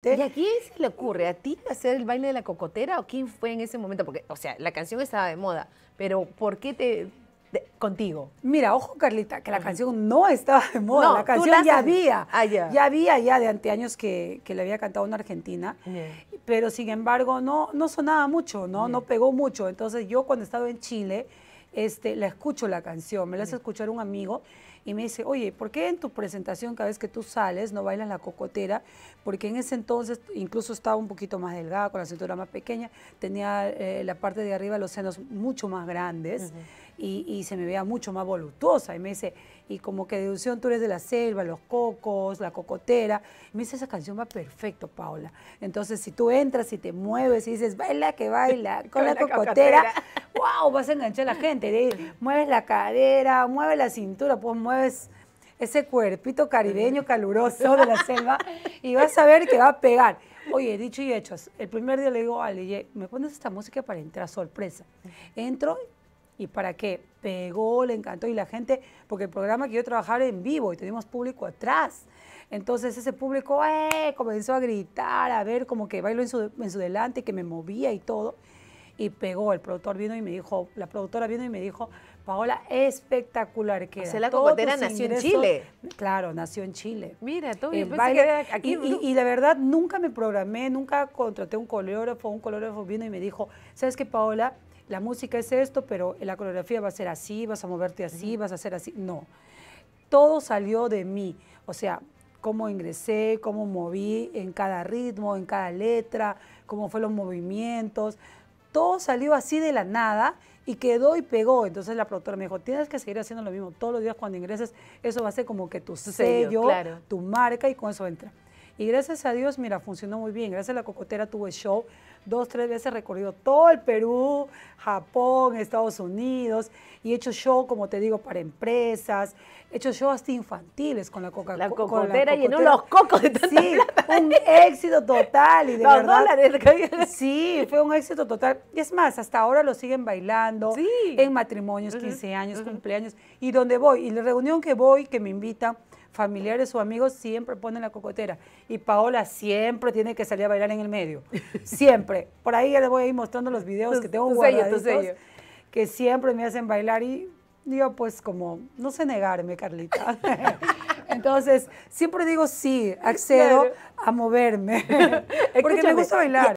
¿Y a quién se le ocurre? ¿A ti hacer el baile de la cocotera o quién fue en ese momento? Porque, o sea, la canción estaba de moda, pero ¿por qué te, contigo. Mira, ojo Carlita, que la canción no estaba de moda, la canción ya había, ah, ya había ya de anteaños que, que le había cantado una argentina, pero sin embargo no, no sonaba mucho, ¿no? no pegó mucho. Entonces yo cuando estaba en Chile, este, la escucho la canción, me la hace escuchar un amigo y me dice, oye, ¿por qué en tu presentación cada vez que tú sales no bailas la cocotera? Porque en ese entonces incluso estaba un poquito más delgada, con la cintura más pequeña, tenía eh, la parte de arriba los senos mucho más grandes y, se me veía mucho más voluptuosa. Y me dice, y como que deducción, tú eres de la selva, los cocos, la cocotera. me dice, esa canción va perfecto, Paula. Entonces, si tú entras y te mueves y dices, baila que baila, con, la, cocotera, wow, vas a enganchar a la gente. mueves la cadera, mueves la cintura, pues mueves ese cuerpito caribeño caluroso de la selva y vas a ver que va a pegar. Oye, dicho y hecho, el primer día le digo, Ale, ¿me pones esta música para entrar? Sorpresa. Entro y para qué. Pegó, le encantó y la gente, porque el programa que yo trabajaba en vivo y teníamos público atrás. Entonces ese público ¡eh! comenzó a gritar, a ver como que bailó en su, en su delante, que me movía y todo. Y pegó, el productor vino y me dijo, la productora vino y me dijo, Paola, espectacular que La Cocotera nació en Chile. Claro, nació en Chile. Mira, tú, Y, la verdad, nunca me programé, nunca contraté un coreógrafo, un coreógrafo vino y me dijo, ¿sabes qué, Paola? La música es esto, pero la coreografía va a ser así, vas a moverte así, vas a hacer así. No, todo salió de mí. O sea, cómo ingresé, cómo moví en cada ritmo, en cada letra, cómo fueron los movimientos todo salió así de la nada y quedó y pegó. Entonces la productora me dijo, tienes que seguir haciendo lo mismo todos los días cuando ingreses, eso va a ser como que tu sello, tu marca y con eso entra. Y gracias a Dios, mira, funcionó muy bien. Gracias a la cocotera tuve show dos, tres veces recorrido todo el Perú, Japón, Estados Unidos, y he hecho show, como te digo, para empresas, he hecho show hasta infantiles con la Coca-Cola. La cocotera llenó los cocos de Sí, un éxito total. Y de verdad, Sí, fue un éxito total. Y es más, hasta ahora lo siguen bailando sí. en matrimonios, 15 años, cumpleaños, y donde voy, y la reunión que voy, que me invitan, familiares o amigos siempre ponen la cocotera. Y Paola siempre tiene que salir a bailar en el medio. Siempre. Por ahí ya les voy a ir mostrando los videos que tengo que siempre me hacen bailar y yo pues como, no sé negarme, Carlita. Entonces, siempre digo sí, accedo a moverme, porque me gusta bailar.